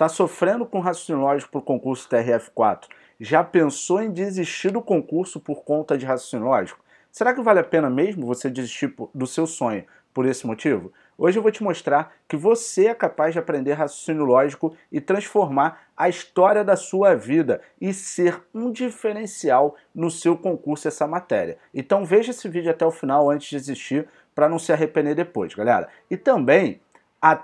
Está sofrendo com raciocínio lógico para o concurso TRF4? Já pensou em desistir do concurso por conta de raciocínio lógico? Será que vale a pena mesmo você desistir do seu sonho por esse motivo? Hoje eu vou te mostrar que você é capaz de aprender raciocínio lógico e transformar a história da sua vida e ser um diferencial no seu concurso essa matéria. Então veja esse vídeo até o final antes de desistir para não se arrepender depois, galera. E também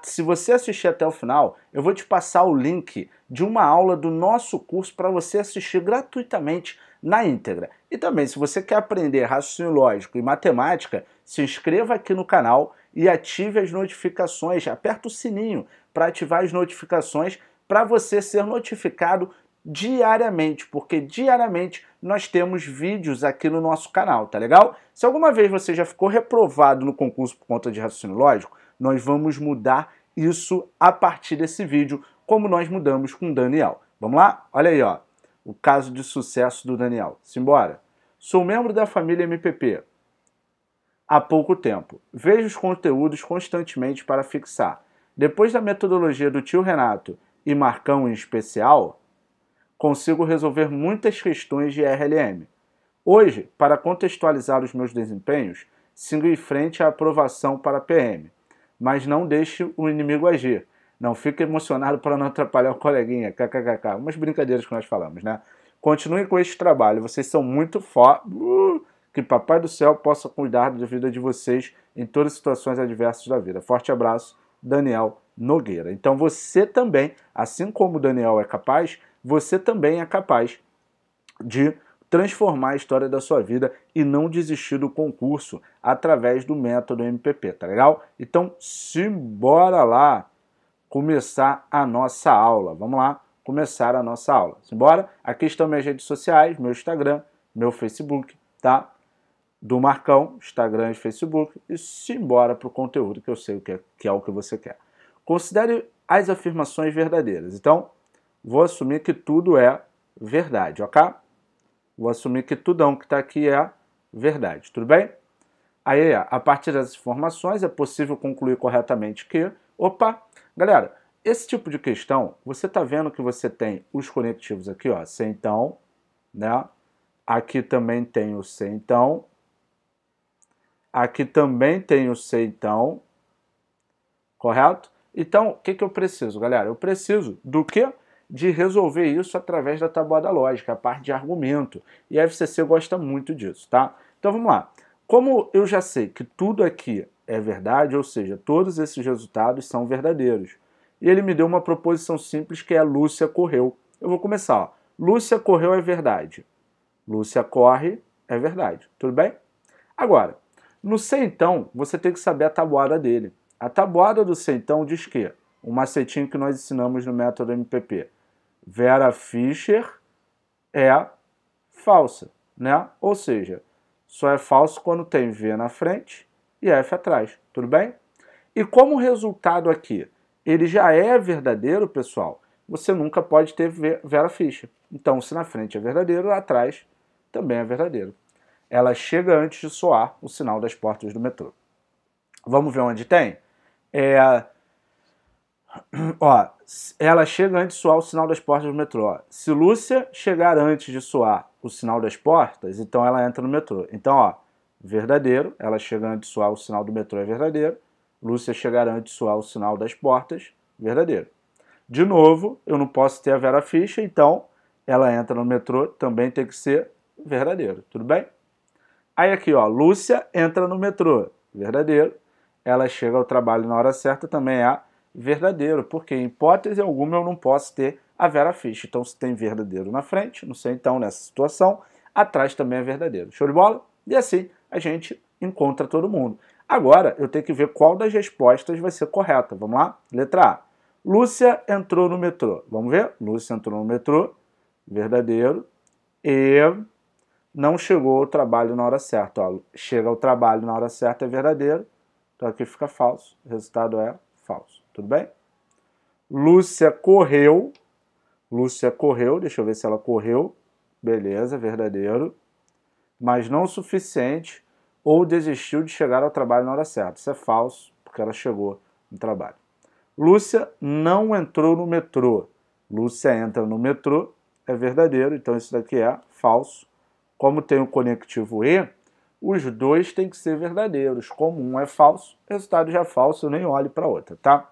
se você assistir até o final, eu vou te passar o link de uma aula do nosso curso para você assistir gratuitamente na íntegra. E também, se você quer aprender raciocínio lógico e matemática, se inscreva aqui no canal e ative as notificações, aperta o sininho para ativar as notificações para você ser notificado diariamente, porque diariamente nós temos vídeos aqui no nosso canal, tá legal? Se alguma vez você já ficou reprovado no concurso por conta de raciocínio lógico, nós vamos mudar isso a partir desse vídeo, como nós mudamos com Daniel. Vamos lá? Olha aí, ó. O caso de sucesso do Daniel. Simbora. Sou membro da família MPP há pouco tempo. Vejo os conteúdos constantemente para fixar. Depois da metodologia do tio Renato e Marcão em especial, consigo resolver muitas questões de RLM. Hoje, para contextualizar os meus desempenhos, sigo em frente à aprovação para PM mas não deixe o inimigo agir. Não fique emocionado para não atrapalhar o coleguinha, kkkk. Umas brincadeiras que nós falamos, né? Continuem com esse trabalho, vocês são muito fortes. Uh, que Papai do Céu possa cuidar da vida de vocês em todas as situações adversas da vida. Forte abraço, Daniel Nogueira. Então você também, assim como Daniel é capaz, você também é capaz de transformar a história da sua vida e não desistir do concurso através do método MPP, tá legal? Então, simbora lá começar a nossa aula. Vamos lá começar a nossa aula. Simbora? Aqui estão minhas redes sociais, meu Instagram, meu Facebook, tá? Do Marcão, Instagram e Facebook. E simbora para o conteúdo que eu sei o que é, que é o que você quer. Considere as afirmações verdadeiras. Então, vou assumir que tudo é verdade, ok? Vou assumir que tudão é que está aqui é verdade, tudo bem? Aí, a partir das informações, é possível concluir corretamente que, opa, galera, esse tipo de questão, você está vendo que você tem os conectivos aqui, ó, se então, né? Aqui também tem o se então, aqui também tem o se então, correto? Então, o que, que eu preciso, galera? Eu preciso do que? de resolver isso através da tabuada lógica, a parte de argumento. E a FCC gosta muito disso, tá? Então vamos lá. Como eu já sei que tudo aqui é verdade, ou seja, todos esses resultados são verdadeiros. E ele me deu uma proposição simples que é Lúcia correu. Eu vou começar. Ó. Lúcia correu é verdade. Lúcia corre é verdade. Tudo bem? Agora, no C então, você tem que saber a tabuada dele. A tabuada do C então diz que o um macetinho que nós ensinamos no método MPP. Vera Fischer é falsa, né? Ou seja, só é falso quando tem V na frente e F atrás, tudo bem? E como resultado aqui, ele já é verdadeiro, pessoal, você nunca pode ter Vera Fischer. Então, se na frente é verdadeiro, atrás também é verdadeiro. Ela chega antes de soar o sinal das portas do metrô. Vamos ver onde tem? É, Ó, ela chega antes de soar o sinal das portas do metrô. Se Lúcia chegar antes de soar o sinal das portas, então ela entra no metrô. Então, ó, verdadeiro, ela chega antes de soar o sinal do metrô é verdadeiro. Lúcia chegar antes de soar o sinal das portas, verdadeiro. De novo, eu não posso ter a Vera Ficha, então ela entra no metrô, também tem que ser verdadeiro, tudo bem? Aí aqui, ó, Lúcia entra no metrô, verdadeiro. Ela chega ao trabalho na hora certa, também é verdadeiro, porque em hipótese alguma eu não posso ter a Vera Ficha. Então, se tem verdadeiro na frente, não sei então nessa situação, atrás também é verdadeiro. Show de bola? E assim a gente encontra todo mundo. Agora eu tenho que ver qual das respostas vai ser correta. Vamos lá? Letra A. Lúcia entrou no metrô. Vamos ver? Lúcia entrou no metrô. Verdadeiro. E não chegou ao trabalho na hora certa. Ó, chega ao trabalho na hora certa é verdadeiro. Então aqui fica falso. O resultado é falso. Tudo bem? Lúcia correu. Lúcia correu, deixa eu ver se ela correu. Beleza, verdadeiro. Mas não o suficiente ou desistiu de chegar ao trabalho na hora certa. Isso é falso, porque ela chegou no trabalho. Lúcia não entrou no metrô. Lúcia entra no metrô, é verdadeiro, então isso daqui é falso. Como tem o conectivo E, os dois têm que ser verdadeiros. Como um é falso, o resultado já é falso, eu nem olhe para outra, tá?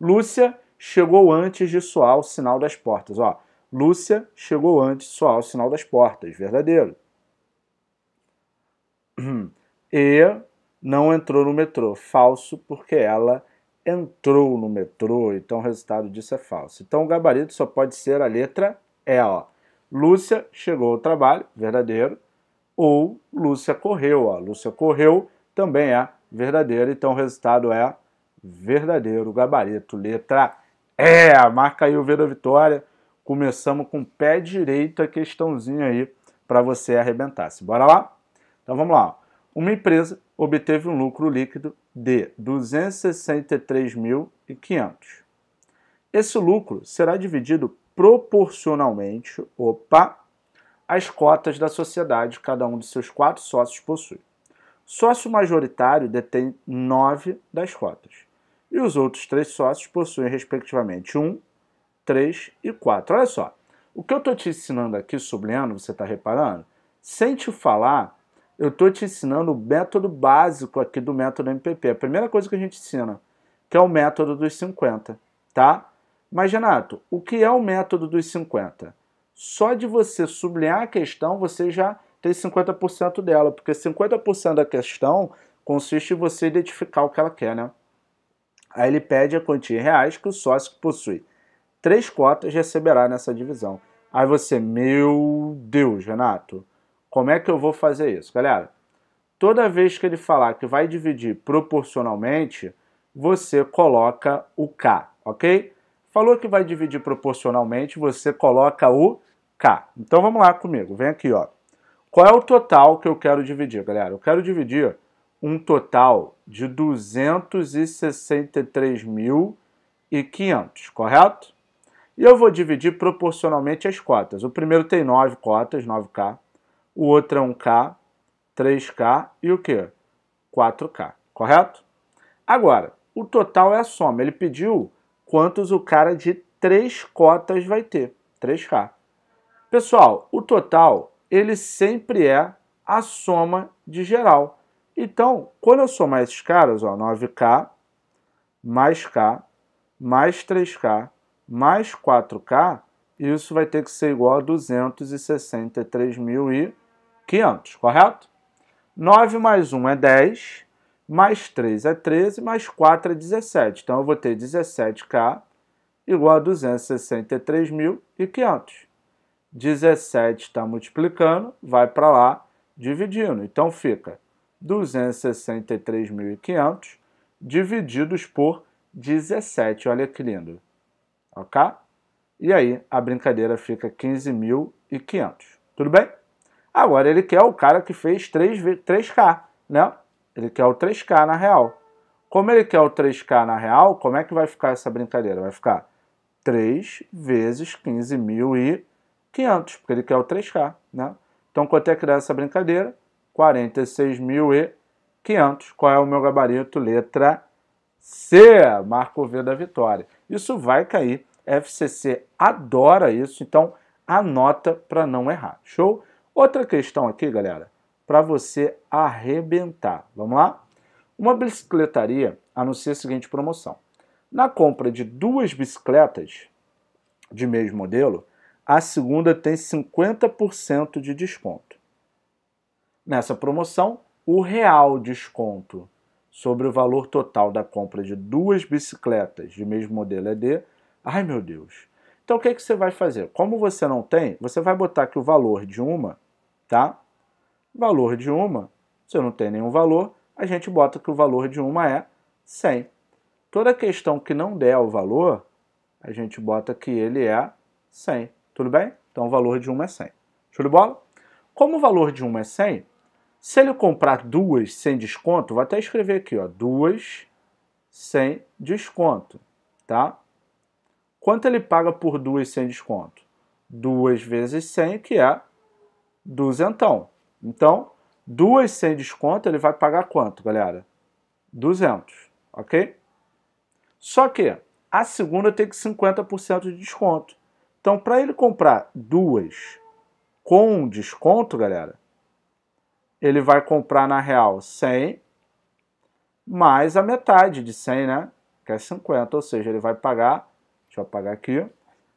Lúcia chegou antes de soar o sinal das portas. Ó, Lúcia chegou antes de soar o sinal das portas. Verdadeiro. E não entrou no metrô. Falso, porque ela entrou no metrô. Então o resultado disso é falso. Então o gabarito só pode ser a letra E. Ó. Lúcia chegou ao trabalho. Verdadeiro. Ou Lúcia correu. Ó. Lúcia correu também é verdadeiro. Então o resultado é verdadeiro gabarito. Letra E, marca aí o V da vitória. Começamos com o pé direito a questãozinha aí para você arrebentar. -se. Bora lá? Então vamos lá. Uma empresa obteve um lucro líquido de 263.500. Esse lucro será dividido proporcionalmente, opa, às cotas da sociedade cada um dos seus quatro sócios possui. Sócio majoritário detém nove das cotas e os outros três sócios possuem, respectivamente, um, três e quatro. Olha só, o que eu estou te ensinando aqui, sublinhando, você está reparando? Sem te falar, eu estou te ensinando o método básico aqui do método MPP. A primeira coisa que a gente ensina, que é o método dos 50, tá? Mas, Renato, o que é o método dos 50? Só de você sublinhar a questão, você já tem 50% dela, porque 50% da questão consiste em você identificar o que ela quer, né? Aí ele pede a quantia em reais que o sócio que possui três cotas receberá nessa divisão. Aí você, meu Deus, Renato, como é que eu vou fazer isso? Galera, toda vez que ele falar que vai dividir proporcionalmente, você coloca o K, ok? Falou que vai dividir proporcionalmente, você coloca o K. Então vamos lá comigo, vem aqui, ó. Qual é o total que eu quero dividir, galera? Eu quero dividir um total de 263.500, correto? E eu vou dividir proporcionalmente as cotas. O primeiro tem 9 cotas, 9K. O outro é 1K, 3K e o quê? 4K, correto? Agora, o total é a soma. Ele pediu quantos o cara de 3 cotas vai ter, 3K. Pessoal, o total, ele sempre é a soma de geral. Então, quando eu somar esses caras, ó, 9K, mais K, mais 3K, mais 4K, isso vai ter que ser igual a 263.500, correto? 9 mais 1 é 10, mais 3 é 13, mais 4 é 17. Então, eu vou ter 17K igual a 263.500. 17 está multiplicando, vai para lá, dividindo. Então, fica 263.500 divididos por 17. Olha que lindo. Ok? E aí a brincadeira fica 15.500. Tudo bem? Agora ele quer o cara que fez 3, 3K, né? Ele quer o 3K na real. Como ele quer o 3K na real, como é que vai ficar essa brincadeira? Vai ficar 3 vezes 15.500, porque ele quer o 3K, né? Então, quanto é que dá essa brincadeira? 46.500. Qual é o meu gabarito? Letra C, marco V da vitória. Isso vai cair. FCC adora isso, então anota para não errar. Show? Outra questão aqui, galera, para você arrebentar. Vamos lá? Uma bicicletaria anuncia a seguinte promoção. Na compra de duas bicicletas de mesmo modelo, a segunda tem 50% de desconto. Nessa promoção, o real desconto sobre o valor total da compra de duas bicicletas de mesmo modelo é de Ai meu Deus! Então o que, é que você vai fazer? Como você não tem, você vai botar que o valor de uma, tá? Valor de uma, se não tem nenhum valor, a gente bota que o valor de uma é 100. Toda questão que não der o valor, a gente bota que ele é 100. Tudo bem? Então o valor de uma é 100. Show de bola? Como o valor de uma é 100, se ele comprar duas sem desconto, vou até escrever aqui, ó, duas sem desconto, tá? Quanto ele paga por duas sem desconto? Duas vezes 100, que é duzentão. Então, duas sem desconto, ele vai pagar quanto, galera? 200, ok? Só que a segunda tem que 50% de desconto. Então, para ele comprar duas com desconto, galera, ele vai comprar na real 100 mais a metade de 100, né? Que é 50, ou seja, ele vai pagar, deixa eu apagar aqui,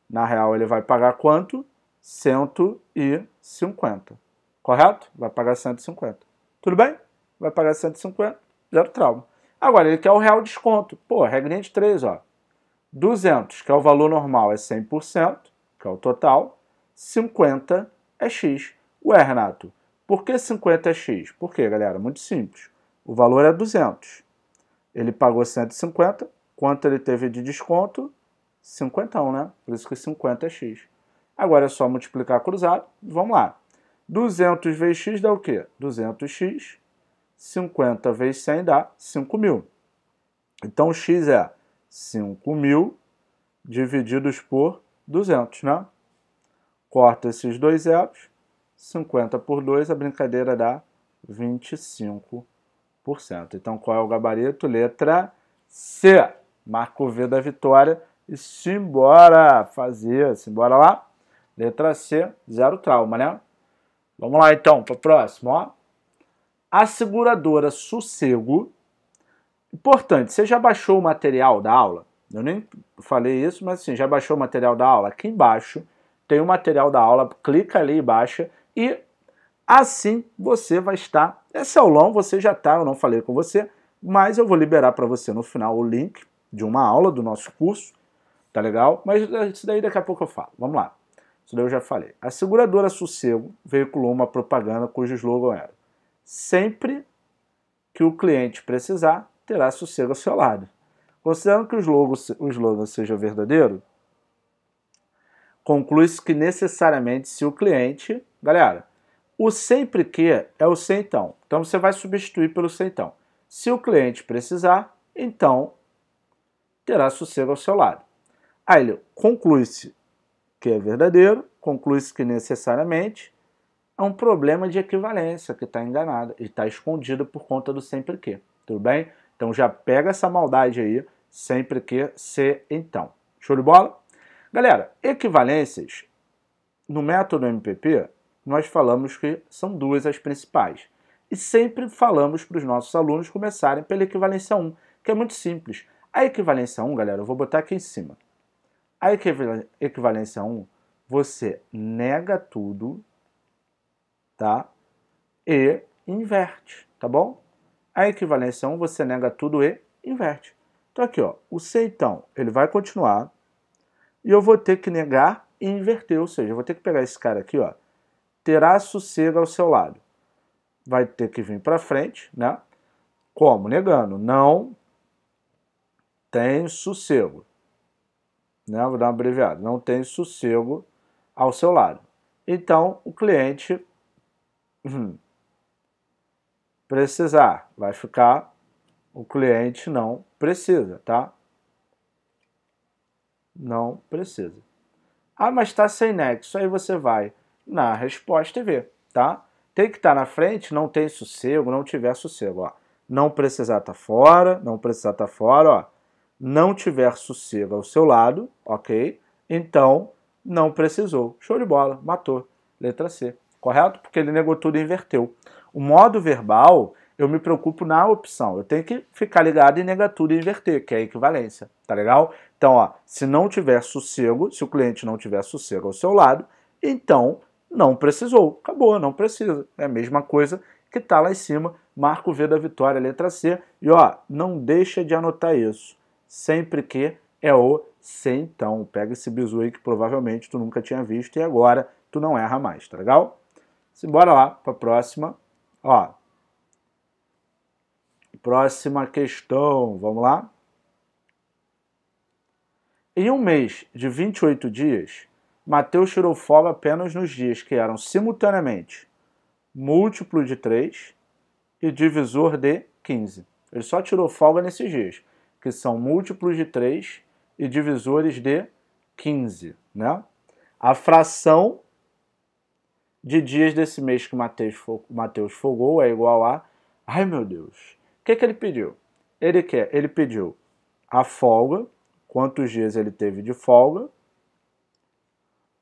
na real ele vai pagar quanto? 150. Correto? Vai pagar 150. Tudo bem? Vai pagar 150, zero trauma. Agora, ele quer o real desconto. Pô, regrinha de 3, ó. 200, que é o valor normal, é 100%, que é o total. 50 é X. Ué, Renato, por que 50 X? Por quê, galera? Muito simples. O valor é 200. Ele pagou 150. Quanto ele teve de desconto? 50, né? Por isso que 50 X. Agora é só multiplicar cruzado. Vamos lá. 200 vezes X dá o quê? 200X. 50 vezes 100 dá 5.000. Então, X é 5.000 divididos por 200, né? Corta esses dois zeros 50 por 2, a brincadeira dá 25%. Então, qual é o gabarito? Letra C. Marco V da vitória e simbora fazer, simbora lá. Letra C, zero trauma, né? Vamos lá, então, para o próximo, ó. A seguradora Sossego. Importante, você já baixou o material da aula? Eu nem falei isso, mas assim, já baixou o material da aula? Aqui embaixo tem o material da aula, clica ali e baixa e assim você vai estar. Esse aulão você já está, eu não falei com você, mas eu vou liberar para você no final o link de uma aula do nosso curso, tá legal? Mas eh, isso daí daqui a pouco eu falo. Vamos lá. Isso daí eu já falei. A seguradora Sossego veiculou uma propaganda cujo slogan era: Sempre que o cliente precisar, terá sossego ao seu lado. Considerando que o slogan, o slogan seja verdadeiro, Conclui-se que necessariamente se o cliente. Galera, o sempre que é o sem então. Então você vai substituir pelo sem então. Se o cliente precisar, então terá sossego ao seu lado. Aí ele conclui-se que é verdadeiro, conclui-se que necessariamente é um problema de equivalência que está enganada e está escondida por conta do sempre que. Tudo bem? Então já pega essa maldade aí, sempre que, se, então. Show de bola? Galera, equivalências no método MPP, nós falamos que são duas as principais. E sempre falamos para os nossos alunos começarem pela equivalência 1, que é muito simples. A equivalência 1, galera, eu vou botar aqui em cima. A equivalência 1, você nega tudo, tá? E inverte, tá bom? A equivalência 1, você nega tudo e inverte. Então aqui, ó, o C, então, ele vai continuar e eu vou ter que negar e inverter, ou seja, eu vou ter que pegar esse cara aqui, ó, terá sossego ao seu lado. Vai ter que vir para frente, né? Como? Negando. Não tem sossego. Né? Vou dar uma abreviada. Não tem sossego ao seu lado. Então, o cliente hum, precisar vai ficar o cliente não precisa, tá? Não precisa. Ah, mas está sem nexo. Aí você vai na resposta e vê, tá? Tem que estar tá na frente, não tem sossego, não tiver sossego, ó. Não precisar estar tá fora, não precisar estar tá fora, ó. Não tiver sossego ao seu lado, ok? Então, não precisou. Show de bola, matou. Letra C, correto? Porque ele negou tudo e inverteu. O modo verbal, eu me preocupo na opção. Eu tenho que ficar ligado em negatura e inverter, que é a equivalência, tá legal? Então, ó, se não tiver sossego, se o cliente não tiver sossego ao seu lado, então não precisou, acabou, não precisa. É a mesma coisa que tá lá em cima, marca o V da vitória, letra C. E ó, não deixa de anotar isso. Sempre que é o sem então. Pega esse bizu aí que provavelmente tu nunca tinha visto e agora tu não erra mais, tá legal? Simbora lá para a próxima. Ó, Próxima questão, vamos lá? Em um mês de 28 dias, Mateus tirou folga apenas nos dias que eram simultaneamente múltiplo de 3 e divisor de 15. Ele só tirou folga nesses dias, que são múltiplos de 3 e divisores de 15, né? A fração de dias desse mês que Mateus, Mateus folgou é igual a. Ai meu Deus! que, que ele pediu? Ele quer, ele pediu a folga, quantos dias ele teve de folga,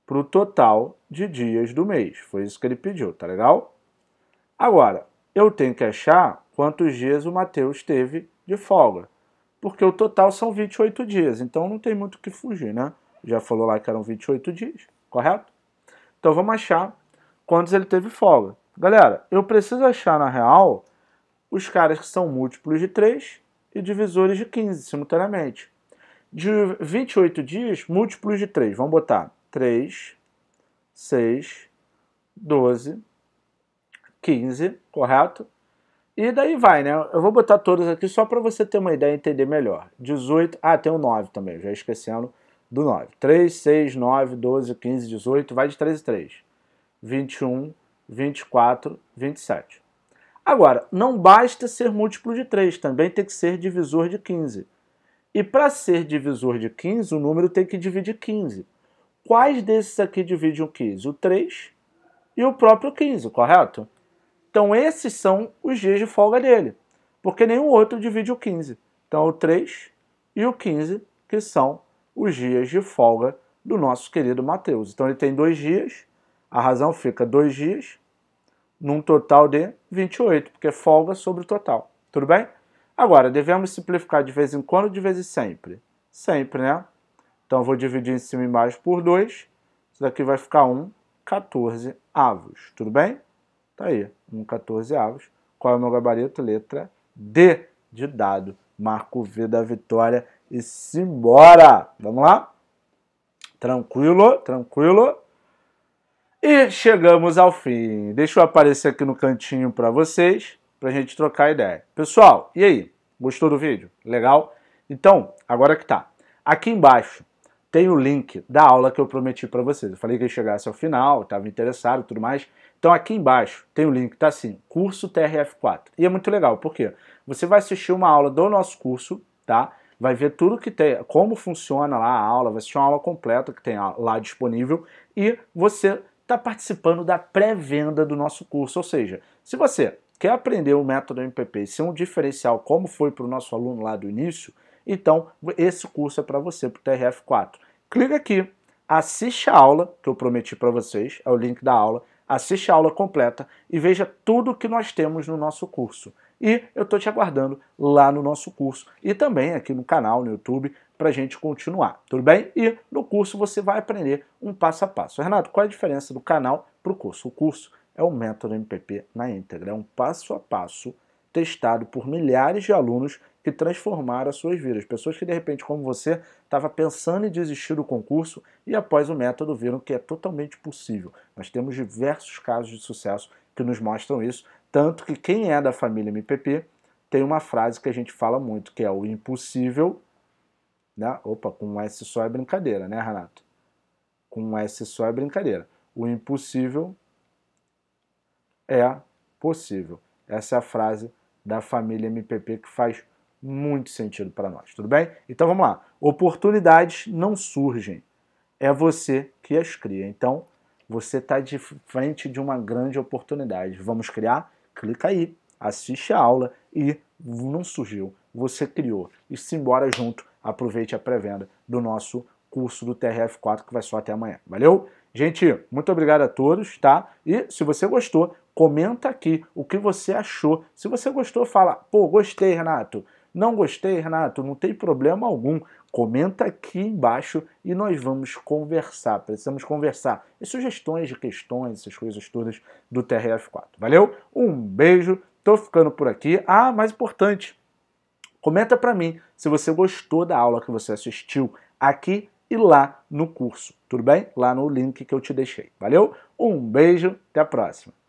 para o total de dias do mês. Foi isso que ele pediu, tá legal? Agora, eu tenho que achar quantos dias o Mateus teve de folga, porque o total são 28 dias, então não tem muito o que fugir, né? Já falou lá que eram 28 dias, correto? Então vamos achar quantos ele teve folga. Galera, eu preciso achar na real os caras que são múltiplos de 3 e divisores de 15 simultaneamente. De 28 dias, múltiplos de 3. Vamos botar 3, 6, 12, 15, correto? E daí vai, né? Eu vou botar todos aqui só para você ter uma ideia e entender melhor. 18, ah, tem o 9 também, já esquecendo do 9. 3, 6, 9, 12, 15, 18, vai de 3 e 3. 21, 24, 27. Agora, não basta ser múltiplo de 3, também tem que ser divisor de 15. E para ser divisor de 15, o número tem que dividir 15. Quais desses aqui dividem o 15? O 3 e o próprio 15, correto? Então esses são os dias de folga dele, porque nenhum outro divide o 15. Então o 3 e o 15 que são os dias de folga do nosso querido Mateus. Então ele tem dois dias, a razão fica dois dias num total de 28, porque é folga sobre o total. Tudo bem? Agora, devemos simplificar de vez em quando de vez em sempre? Sempre, né? Então, eu vou dividir em cima e embaixo por 2. Isso daqui vai ficar 1, 14 avos. Tudo bem? Tá aí, 1, 14 avos. Qual é o meu gabarito? Letra D de dado. Marco V da vitória e simbora! Vamos lá? Tranquilo, tranquilo. E chegamos ao fim. Deixa eu aparecer aqui no cantinho para vocês, para a gente trocar ideia. Pessoal, e aí? Gostou do vídeo? Legal? Então, agora que tá. Aqui embaixo tem o link da aula que eu prometi para vocês. Eu falei que chegasse ao final, estava interessado e tudo mais. Então aqui embaixo tem o link, tá assim, curso TRF4. E é muito legal, porque você vai assistir uma aula do nosso curso, tá? Vai ver tudo que tem, como funciona lá a aula, vai assistir uma aula completa que tem lá disponível e você está participando da pré-venda do nosso curso. Ou seja, se você quer aprender o método MPP e ser um diferencial, como foi para o nosso aluno lá do início, então esse curso é para você, para o TRF4. Clica aqui, assiste a aula que eu prometi para vocês, é o link da aula, assiste a aula completa e veja tudo que nós temos no nosso curso. E eu estou te aguardando lá no nosso curso e também aqui no canal, no YouTube, para a gente continuar, tudo bem? E no curso você vai aprender um passo a passo. Renato, qual é a diferença do canal para o curso? O curso é o método MPP na íntegra, é um passo a passo testado por milhares de alunos que transformaram as suas vidas. Pessoas que, de repente, como você, estava pensando em desistir do concurso e, após o método, viram que é totalmente possível. Nós temos diversos casos de sucesso que nos mostram isso, tanto que quem é da família MPP tem uma frase que a gente fala muito, que é o impossível né? Opa, com um S só é brincadeira, né, Renato? Com um S só é brincadeira. O impossível é possível. Essa é a frase da família MPP que faz muito sentido para nós, tudo bem? Então vamos lá. Oportunidades não surgem, é você que as cria. Então você está de frente de uma grande oportunidade. Vamos criar? Clica aí, assiste a aula e não surgiu, você criou. E se embora junto aproveite a pré-venda do nosso curso do TRF4 que vai só até amanhã. Valeu? Gente, muito obrigado a todos, tá? E se você gostou, comenta aqui o que você achou. Se você gostou, fala, pô, gostei, Renato. Não gostei, Renato, não tem problema algum. Comenta aqui embaixo e nós vamos conversar. Precisamos conversar. E sugestões de questões, essas coisas todas do TRF4. Valeu? Um beijo, tô ficando por aqui. Ah, mais importante, Comenta para mim se você gostou da aula que você assistiu aqui e lá no curso, tudo bem? Lá no link que eu te deixei. Valeu? Um beijo, até a próxima.